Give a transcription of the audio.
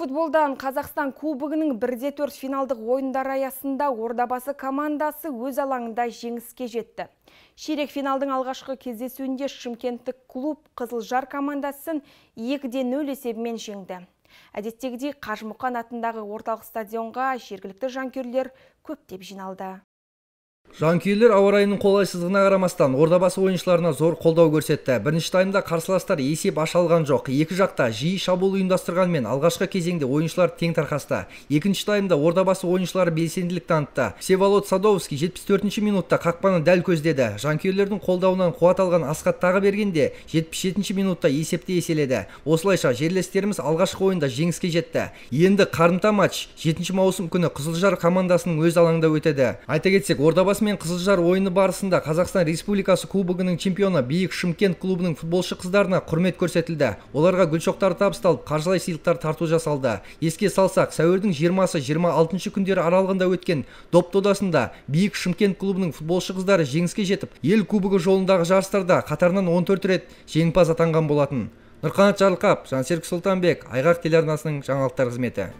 Футболдан Қазақстан Кубығының бірде төрт финалдық ойындары аясында Ордабасы командасы өз алаңында жеңіске жетті. Ширек финалдың алғашқы кездесуінде шымкенттік клуб Қызылжар командасын 2-0 есебімен жеңді. Әдеттегідей Қажымұқан атындағы орталық стадионға жергілікті жанкерлер көптеп жиналды жанкүйерлер ауа райының қолайсыздығына қарамастан ордабасы ойыншыларына зор қолдау көрсетті бірінші таймда қарсыластар есеп аша алған жоқ екі жақта жиі шабуыл ұйымдастырғанмен алғашқы кезеңде ойыншылар тең тарқасты екінші таймда ордабасы ойыншылары белсенділік танытты всеволод садовский 74 минутта қақпаны дәл көздеді жанкүйерлердің қолдауынан қуат алған асхат тағы бергенде 77 минутта есепті еселеді осылайша жерлестеріміз алғашқы ойында жеңіске жетті енді қарымта матч 7 маусым күні қызылжар командасының өз алаңында өтеді айта кетсек ордабасы қарсыласы мен қызылжар ойыны барысында қазақстан республикасы кубогының чемпионы биік шымкент клубының футболшы қыздарына құрмет көрсетілді оларға гүл шоқтары табысталып қаржылай сыйлықтар тарту жасалды еске салсақ сәуірдің 20-26 күндері аралығында өткен доп додасында биік шымкент клубының футболшы қыздары жеңіске жетіп ел кубогы жолындағы жарыстарда қатарынан 14 рет жеңімпаз атанған болатын нұрқанат жарылқап жансерік сұлтанбек айғақ телеарнасының жаңалықтар қызметі